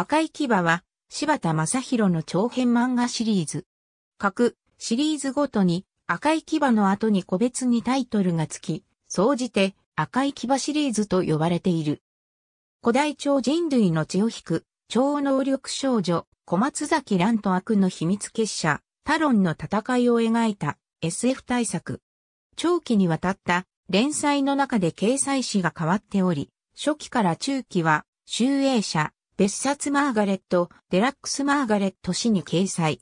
赤い牙は、柴田正宏の長編漫画シリーズ。各シリーズごとに赤い牙の後に個別にタイトルがつき、総じて赤い牙シリーズと呼ばれている。古代超人類の血を引く、超能力少女、小松崎蘭と悪の秘密結社、タロンの戦いを描いた SF 大作。長期にわたった連載の中で掲載誌が変わっており、初期から中期は、集英社、別冊マーガレット、デラックスマーガレット誌に掲載。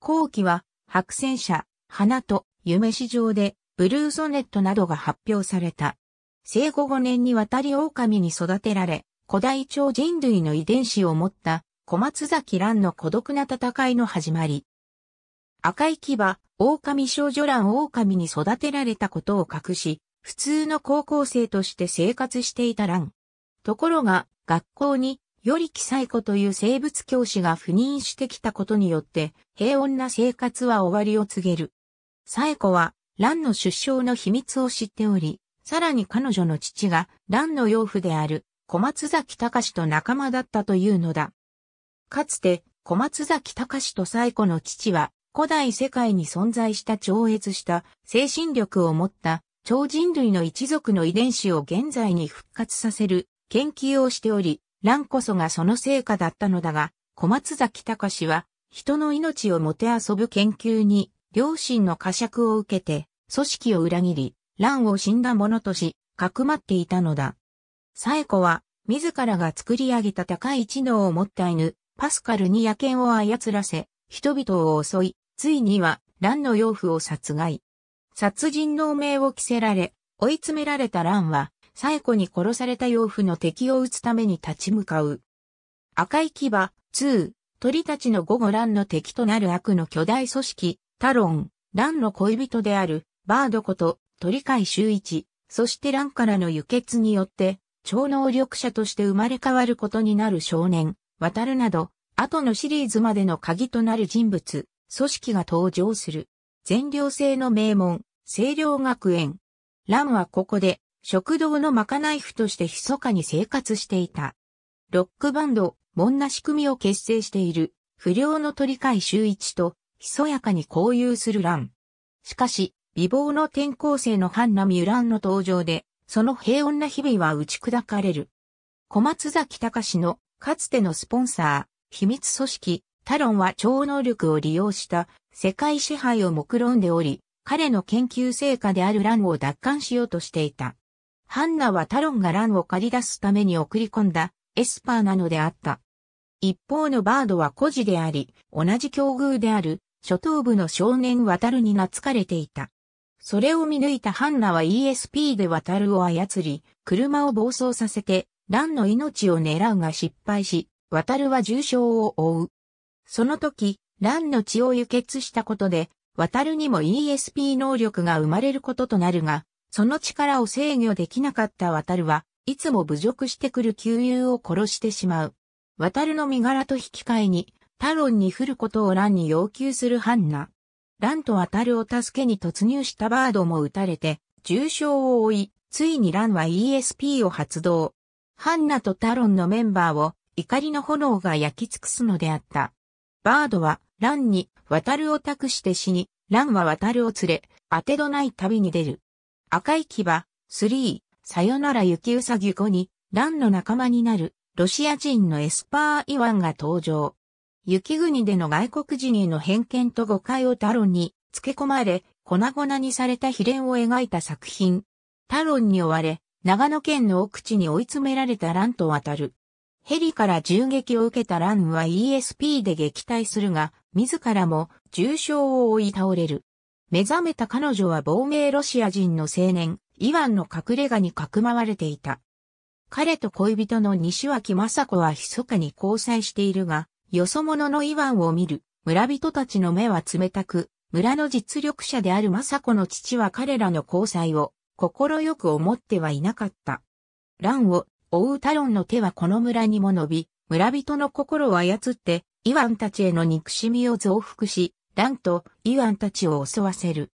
後期は、白戦車、花と、夢市場で、ブルーソネットなどが発表された。生後5年にわたり狼に育てられ、古代超人類の遺伝子を持った小松崎蘭の孤独な戦いの始まり。赤い牙、狼少女蘭狼に育てられたことを隠し、普通の高校生として生活していた蘭。ところが、学校によりサイコという生物教師が赴任してきたことによって、平穏な生活は終わりを告げる。サエ子は、蘭の出生の秘密を知っており、さらに彼女の父が、蘭の養父である、小松崎隆と仲間だったというのだ。かつて、小松崎隆とサエコの父は、古代世界に存在した超越した精神力を持った超人類の一族の遺伝子を現在に復活させる研究をしており、乱こそがその成果だったのだが、小松崎隆は、人の命をもてあそぶ研究に、両親の呵責を受けて、組織を裏切り、乱を死んだ者とし、かくまっていたのだ。エ子は、自らが作り上げた高い知能を持った犬、パスカルに野犬を操らせ、人々を襲い、ついには、乱の養父を殺害。殺人の名を着せられ、追い詰められた乱は、エコに殺された養父の敵を撃つために立ち向かう。赤い牙、2、鳥たちの午後乱の敵となる悪の巨大組織、タロン、蘭の恋人である、バードこと、鳥海周一、そして蘭からの輸血によって、超能力者として生まれ変わることになる少年、渡るなど、後のシリーズまでの鍵となる人物、組織が登場する。全寮制の名門、清涼学園。乱はここで、食堂のまかない夫として密かに生活していた。ロックバンド、モンナ仕組みを結成している、不良の鳥海周一と、ひそやかに交友する蘭。しかし、美貌の転校生のミュランの登場で、その平穏な日々は打ち砕かれる。小松崎隆の、かつてのスポンサー、秘密組織、タロンは超能力を利用した世界支配を目論んでおり、彼の研究成果である蘭を奪還しようとしていた。ハンナはタロンがランを借り出すために送り込んだエスパーなのであった。一方のバードは孤児であり、同じ境遇である、初頭部の少年渡るに懐かれていた。それを見抜いたハンナは ESP で渡るを操り、車を暴走させて、ランの命を狙うが失敗し、渡るは重傷を負う。その時、ランの血を輸血したことで、渡るにも ESP 能力が生まれることとなるが、その力を制御できなかった渡るはいつも侮辱してくる旧友を殺してしまう。渡るの身柄と引き換えに、タロンに振ることをランに要求するハンナ。ランと渡るを助けに突入したバードも撃たれて、重傷を負い、ついにランは ESP を発動。ハンナとタロンのメンバーを怒りの炎が焼き尽くすのであった。バードはランに渡るを託して死に、ランは渡るを連れ、当てどない旅に出る。赤い牙、スリー、さよなら雪うさぎ5に、ランの仲間になる、ロシア人のエスパー・イワンが登場。雪国での外国人への偏見と誤解をタロンに付け込まれ、粉々にされた秘伝を描いた作品。タロンに追われ、長野県の奥地に追い詰められたランと渡る。ヘリから銃撃を受けたランは ESP で撃退するが、自らも重傷を負い倒れる。目覚めた彼女は亡命ロシア人の青年、イワンの隠れ家にかくまわれていた。彼と恋人の西脇雅子は密かに交際しているが、よそ者のイワンを見る村人たちの目は冷たく、村の実力者である雅子の父は彼らの交際を心よく思ってはいなかった。乱を追うタロンの手はこの村にも伸び、村人の心を操って、イワンたちへの憎しみを増幅し、ランとイワンたちを襲わせる。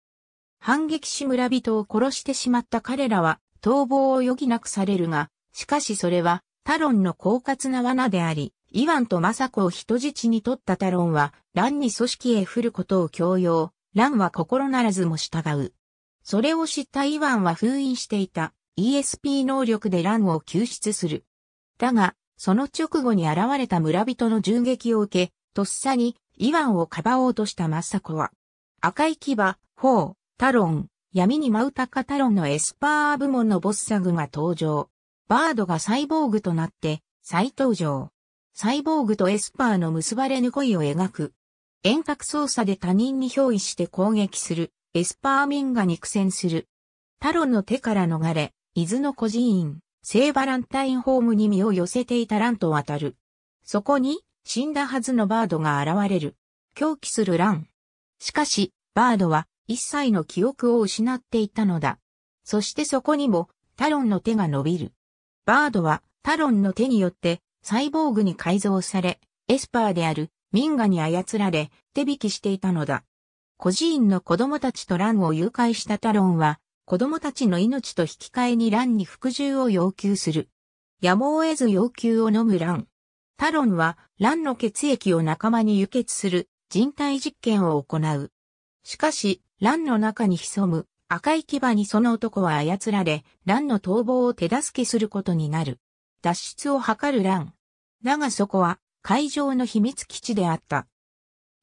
反撃し村人を殺してしまった彼らは逃亡を余儀なくされるが、しかしそれはタロンの狡猾な罠であり、イワンとマサコを人質に取ったタロンは、ランに組織へ振ることを強要、ランは心ならずも従う。それを知ったイワンは封印していた ESP 能力でランを救出する。だが、その直後に現れた村人の銃撃を受け、とっさにイワンをかばおうとしたマサコは、赤い牙、頬、タロン、闇に舞うタカタロンのエスパー部門のボッサグが登場。バードがサイボーグとなって、再登場。サイボーグとエスパーの結ばれぬ恋を描く。遠隔操作で他人に憑依して攻撃する、エスパーミンが肉戦する。タロンの手から逃れ、伊豆の孤児院、聖バランタインホームに身を寄せていたランと渡る。そこに、死んだはずのバードが現れる。狂気するラン。しかし、バードは一切の記憶を失っていたのだ。そしてそこにも、タロンの手が伸びる。バードはタロンの手によってサイボーグに改造され、エスパーである民ガに操られ、手引きしていたのだ。孤児院の子供たちとランを誘拐したタロンは、子供たちの命と引き換えにランに服従を要求する。やむを得ず要求を飲むラン。タロンは、卵の血液を仲間に輸血する人体実験を行う。しかし、卵の中に潜む赤い牙にその男は操られ、卵の逃亡を手助けすることになる。脱出を図る卵。だがそこは、会場の秘密基地であった。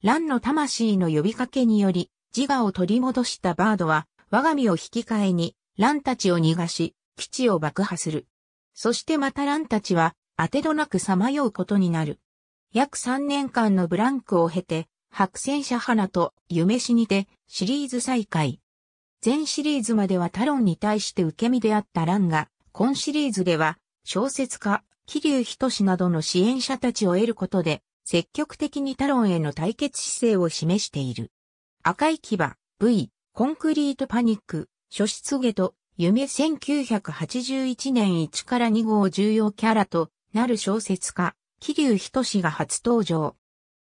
卵の魂の呼びかけにより、自我を取り戻したバードは、我が身を引き換えに、卵たちを逃がし、基地を爆破する。そしてまた卵たちは、当てどなくさまようことになる。約3年間のブランクを経て、白戦車花と夢死にてシリーズ再開。全シリーズまではタロンに対して受け身であったランが、今シリーズでは小説家、桐生シなどの支援者たちを得ることで、積極的にタロンへの対決姿勢を示している。赤い牙、V、コンクリートパニック、初出下と、夢1981年1から2号重要キャラとなる小説家、桐生志が初登場。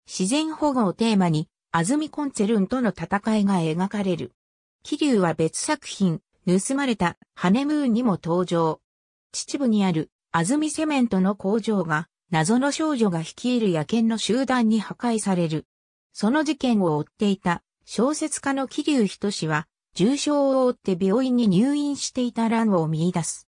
自然保護をテーマに、安住コンツェルンとの戦いが描かれる。桐生は別作品、盗まれたハネムーンにも登場。秩父にある安住セメントの工場が、謎の少女が率いる野犬の集団に破壊される。その事件を追っていた小説家の桐生志は、重傷を負って病院に入院していた蘭を見出す。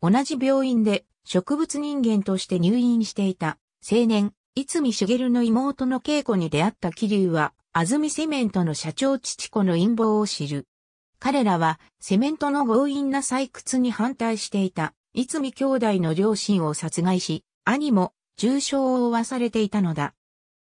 同じ病院で植物人間として入院していた青年、いつみしげるの妹の稽古に出会った桐生は、安住セメントの社長父子の陰謀を知る。彼らは、セメントの強引な採掘に反対していた、いつみ兄弟の両親を殺害し、兄も重傷を負わされていたのだ。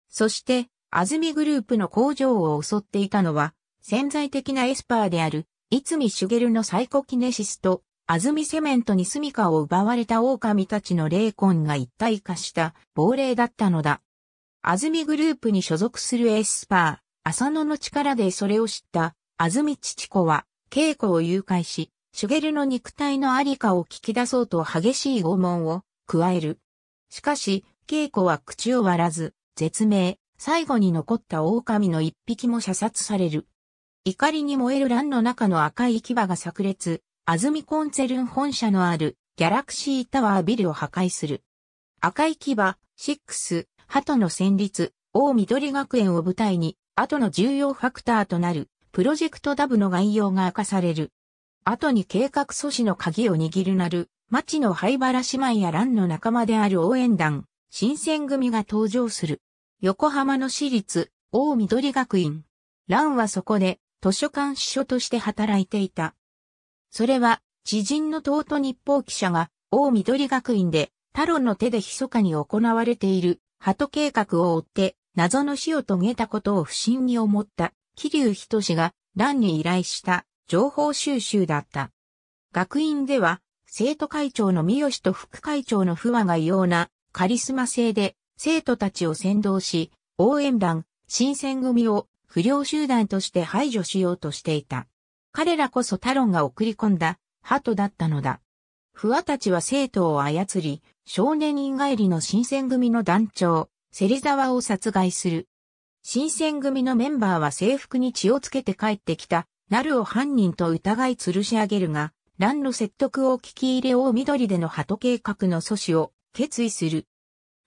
そして、安住グループの工場を襲っていたのは、潜在的なエスパーである、いつみしげるのサイコキネシスト、安住セメントに住処を奪われた狼たちの霊魂が一体化した亡霊だったのだ。安住グループに所属するエスパー、浅野の力でそれを知った安住父子は、稽古を誘拐し、シュゲルの肉体のありかを聞き出そうと激しい拷問を加える。しかし、稽古は口を割らず、絶命、最後に残った狼の一匹も射殺される。怒りに燃える乱の中の赤い牙が炸裂、安住コンツェルン本社のあるギャラクシータワービルを破壊する。赤い牙、6、鳩の旋律、大緑学園を舞台に、後の重要ファクターとなる、プロジェクトダブの概要が明かされる。後に計画阻止の鍵を握るなる、町の灰原姉妹や乱の仲間である応援団、新選組が登場する。横浜の私立、大緑学院。乱はそこで、図書館司書として働いていた。それは、知人の尊日報記者が、大緑学院で、太郎の手で密かに行われている、鳩計画を追って、謎の死を遂げたことを不審に思った、桐生仁が、乱に依頼した、情報収集だった。学院では、生徒会長の三好と副会長の不和が異様な、カリスマ性で、生徒たちを先導し、応援団、新選組を不良集団として排除しようとしていた。彼らこそタロンが送り込んだ、鳩だったのだ。不破たちは生徒を操り、少年院帰りの新選組の団長、芹沢を殺害する。新選組のメンバーは制服に血をつけて帰ってきた、なるを犯人と疑い吊るし上げるが、蘭の説得を聞き入れ大緑での鳩計画の阻止を決意する。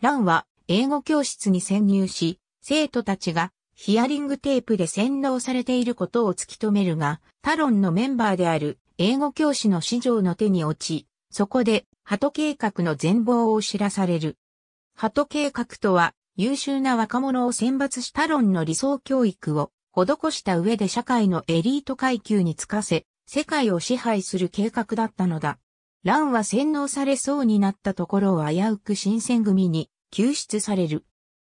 蘭は英語教室に潜入し、生徒たちがヒアリングテープで洗脳されていることを突き止めるが、タロンのメンバーである英語教師の市場の手に落ち、そこで、ハト計画の全貌を知らされる。ハト計画とは、優秀な若者を選抜しタロンの理想教育を施した上で社会のエリート階級につかせ、世界を支配する計画だったのだ。ランは洗脳されそうになったところを危うく新選組に救出される。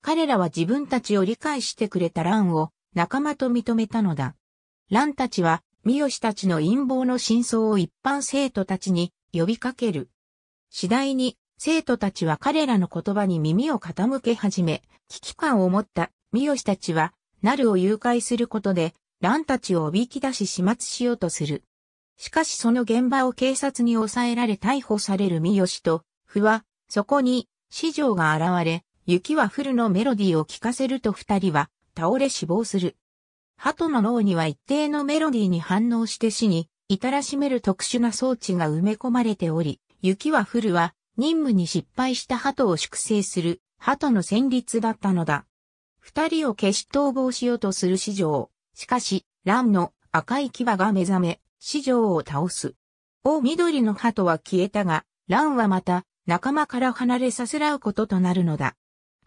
彼らは自分たちを理解してくれた乱を仲間と認めたのだ。蘭たちは、三好たちの陰謀の真相を一般生徒たちに呼びかける。次第に、生徒たちは彼らの言葉に耳を傾け始め、危機感を持った三好たちは、ナルを誘拐することで、蘭たちをおびき出し始末しようとする。しかしその現場を警察に抑えられ逮捕される三好と、不は、そこに、市場が現れ、雪は降るのメロディーを聞かせると二人は倒れ死亡する。鳩の脳には一定のメロディーに反応して死に至らしめる特殊な装置が埋め込まれており、雪は降るは任務に失敗した鳩を粛清する鳩の旋律だったのだ。二人を消し逃亡しようとする史上、しかし、蘭の赤い牙が目覚め、史上を倒す。お緑の鳩は消えたが、蘭はまた仲間から離れさせらうこととなるのだ。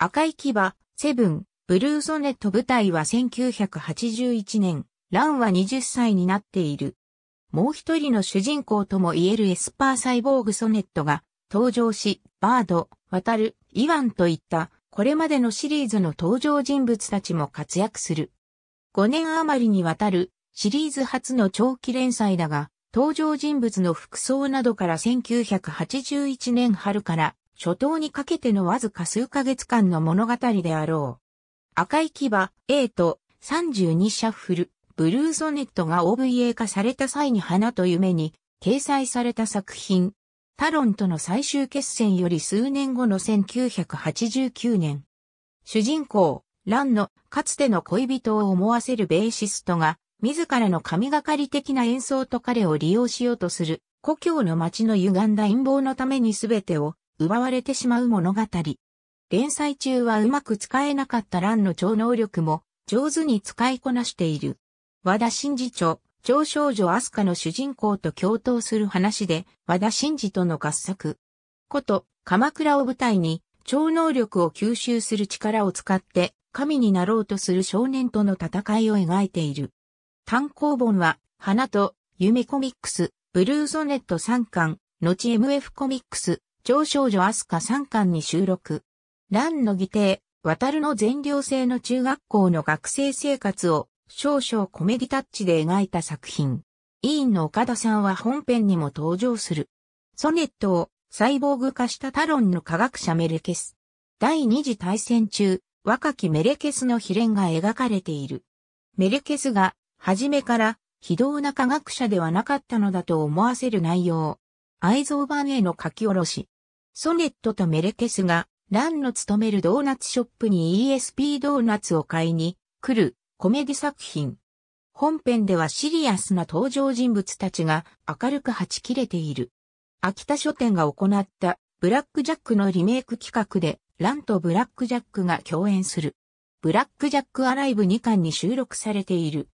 赤い牙、セブン、ブルーソネット舞台は1981年、ランは20歳になっている。もう一人の主人公とも言えるエスパーサイボーグソネットが登場し、バード、渡る、イワンといった、これまでのシリーズの登場人物たちも活躍する。5年余りにわたるシリーズ初の長期連載だが、登場人物の服装などから1981年春から初頭にかけてのわずか数ヶ月間の物語であろう。赤い牙 A と32シャッフル、ブルーソネットが OVA 化された際に花と夢に掲載された作品。タロンとの最終決戦より数年後の1989年。主人公、ランのかつての恋人を思わせるベーシストが、自らの神がかり的な演奏と彼を利用しようとする、故郷の街の歪んだ陰謀のために全てを奪われてしまう物語。連載中はうまく使えなかった蘭の超能力も上手に使いこなしている。和田真二著、超少女アスカの主人公と共闘する話で和田真二との合作。こと、鎌倉を舞台に超能力を吸収する力を使って神になろうとする少年との戦いを描いている。単行本は、花と、夢コミックス、ブルーソネット3巻、後 MF コミックス、超少女アスカ3巻に収録。乱の義弟、渡るの全寮制の中学校の学生生活を少々コメディタッチで描いた作品。委員の岡田さんは本編にも登場する。ソネットをサイボーグ化したタロンの科学者メレケス。第二次大戦中、若きメレケスの秘伝が描かれている。メレケスが、初めから、非道な科学者ではなかったのだと思わせる内容。愛蔵版への書き下ろし。ソネットとメレケスが、ランの勤めるドーナツショップに ESP ドーナツを買いに来るコメディ作品。本編ではシリアスな登場人物たちが明るくはち切れている。秋田書店が行ったブラックジャックのリメイク企画でランとブラックジャックが共演する。ブラックジャックアライブ2巻に収録されている。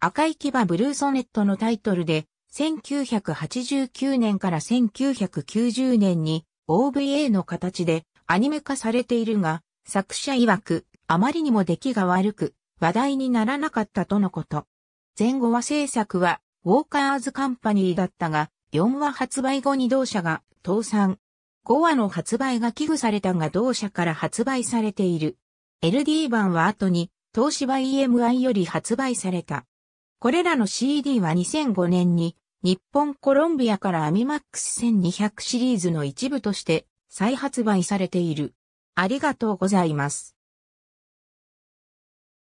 赤い牙ブルーソネットのタイトルで1989年から1990年に OVA の形でアニメ化されているが、作者曰く、あまりにも出来が悪く、話題にならなかったとのこと。前後は制作は、ウォーカーズカンパニーだったが、4話発売後に同社が倒産。5話の発売が危惧されたが同社から発売されている。LD 版は後に、東芝 EMI より発売された。これらの CD は2005年に日本コロンビアからアミマックス1200シリーズの一部として再発売されている。ありがとうございます。